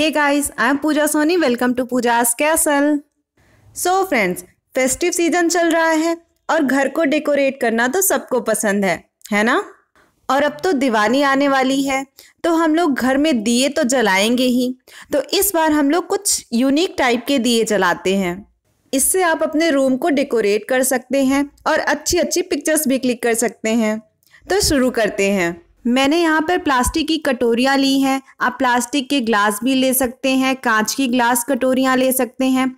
Hey Hey guys, I'm Pooja Soni. Welcome to Pooja's Castle. So friends festive season चल रहा है और घर को डेकोरेट करना तो सबको पसंद है है ना और अब तो दिवाली आने वाली है तो हम लोग घर में दिए तो जलाएंगे ही तो इस बार हम लोग कुछ यूनिक टाइप के दिए जलाते हैं इससे आप अपने रूम को डेकोरेट कर सकते हैं और अच्छी अच्छी पिक्चर्स भी क्लिक कर सकते हैं तो शुरू करते हैं मैंने यहाँ पर प्लास्टिक की कटोरियाँ ली हैं आप प्लास्टिक के ग्लास भी ले सकते हैं कांच की ग्लास कटोरियाँ ले सकते हैं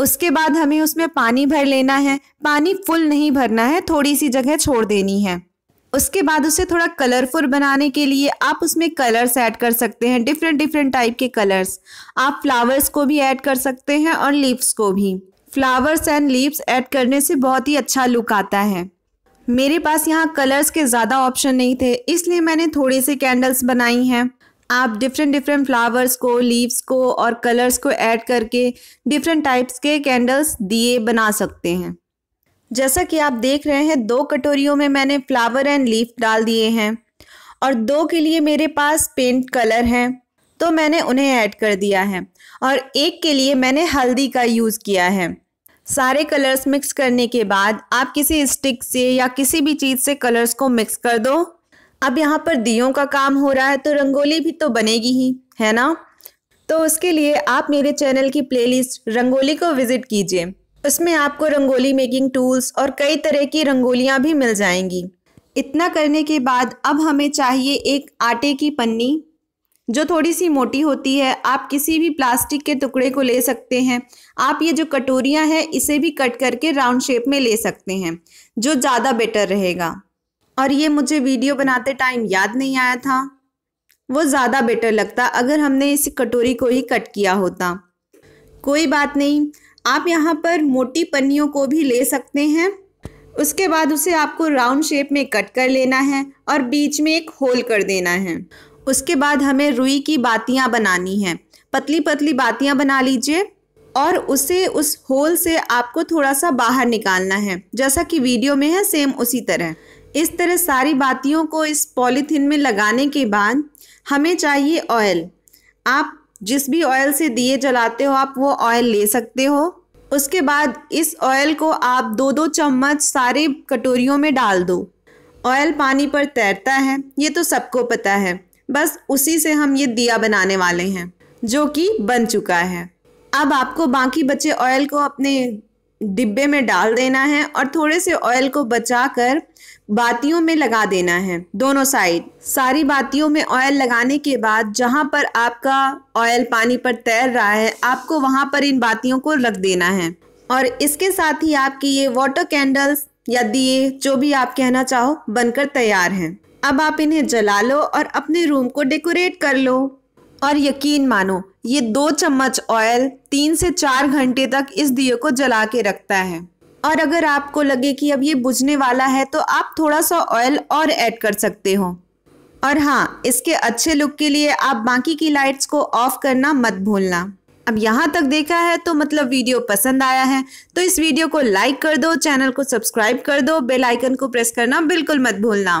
उसके बाद हमें उसमें पानी भर लेना है पानी फुल नहीं भरना है थोड़ी सी जगह छोड़ देनी है उसके बाद उसे थोड़ा कलरफुल बनाने के लिए आप उसमें कलर्स ऐड कर सकते हैं डिफरेंट डिफरेंट टाइप के कलर्स आप फ्लावर्स को भी ऐड कर सकते हैं और लीव्स को भी फ्लावर्स एंड लीव्स ऐड करने से बहुत ही अच्छा लुक आता है मेरे पास यहाँ कलर्स के ज़्यादा ऑप्शन नहीं थे इसलिए मैंने थोड़े से कैंडल्स बनाई हैं आप डिफरेंट डिफरेंट फ्लावर्स को लीव्स को और कलर्स को ऐड करके डिफरेंट टाइप्स के कैंडल्स दिए बना सकते हैं जैसा कि आप देख रहे हैं दो कटोरियों में मैंने फ्लावर एंड लीफ डाल दिए हैं और दो के लिए मेरे पास पेंट कलर हैं तो मैंने उन्हें ऐड कर दिया है और एक के लिए मैंने हल्दी का यूज़ किया है सारे कलर्स मिक्स करने के बाद आप किसी स्टिक से या किसी भी चीज़ से कलर्स को मिक्स कर दो अब यहाँ पर दियों का काम हो रहा है तो रंगोली भी तो बनेगी ही है ना तो उसके लिए आप मेरे चैनल की प्लेलिस्ट रंगोली को विजिट कीजिए उसमें आपको रंगोली मेकिंग टूल्स और कई तरह की रंगोलियाँ भी मिल जाएंगी इतना करने के बाद अब हमें चाहिए एक आटे की पन्नी जो थोड़ी सी मोटी होती है आप किसी भी प्लास्टिक के टुकड़े को ले सकते हैं आप ये जो कटोरियाँ हैं इसे भी कट करके राउंड शेप में ले सकते हैं जो ज़्यादा बेटर रहेगा और ये मुझे वीडियो बनाते टाइम याद नहीं आया था वो ज़्यादा बेटर लगता अगर हमने इस कटोरी को ही कट किया होता कोई बात नहीं आप यहाँ पर मोटी पन्नियों को भी ले सकते हैं उसके बाद उसे आपको राउंड शेप में कट कर लेना है और बीच में एक होल कर देना है उसके बाद हमें रुई की बातियाँ बनानी हैं पतली पतली बातियाँ बना लीजिए और उसे उस होल से आपको थोड़ा सा बाहर निकालना है जैसा कि वीडियो में है सेम उसी तरह इस तरह सारी बातियों को इस पॉलीथीन में लगाने के बाद हमें चाहिए ऑयल आप जिस भी ऑयल से दिए जलाते हो आप वो ऑयल ले सकते हो उसके बाद इस ऑयल को आप दो दो चम्मच सारे कटोरियों में डाल दो ऑयल पानी पर तैरता है ये तो सबको पता है बस उसी से हम ये दिया बनाने वाले हैं जो कि बन चुका है अब आपको बाकी बचे ऑयल को अपने डिब्बे में डाल देना है और थोड़े से ऑयल को बचाकर बातियों में लगा देना है दोनों साइड सारी बातियों में ऑयल लगाने के बाद जहाँ पर आपका ऑयल पानी पर तैर रहा है आपको वहाँ पर इन बातियों को रख देना है और इसके साथ ही आपकी ये वाटर कैंडल्स या दिए जो भी आप कहना चाहो बनकर तैयार हैं अब आप इन्हें जला लो और अपने रूम को डेकोरेट कर लो और यकीन मानो ये दो चम्मच ऑयल तीन से चार घंटे तक इस दिए को जला के रखता है और अगर आपको लगे कि अब ये बुझने वाला है तो आप थोड़ा सा ऑयल और ऐड कर सकते हो और हाँ इसके अच्छे लुक के लिए आप बाकी की लाइट्स को ऑफ करना मत भूलना अब यहाँ तक देखा है तो मतलब वीडियो पसंद आया है तो इस वीडियो को लाइक कर दो चैनल को सब्सक्राइब कर दो बेल आइकन को प्रेस करना बिल्कुल मत भूलना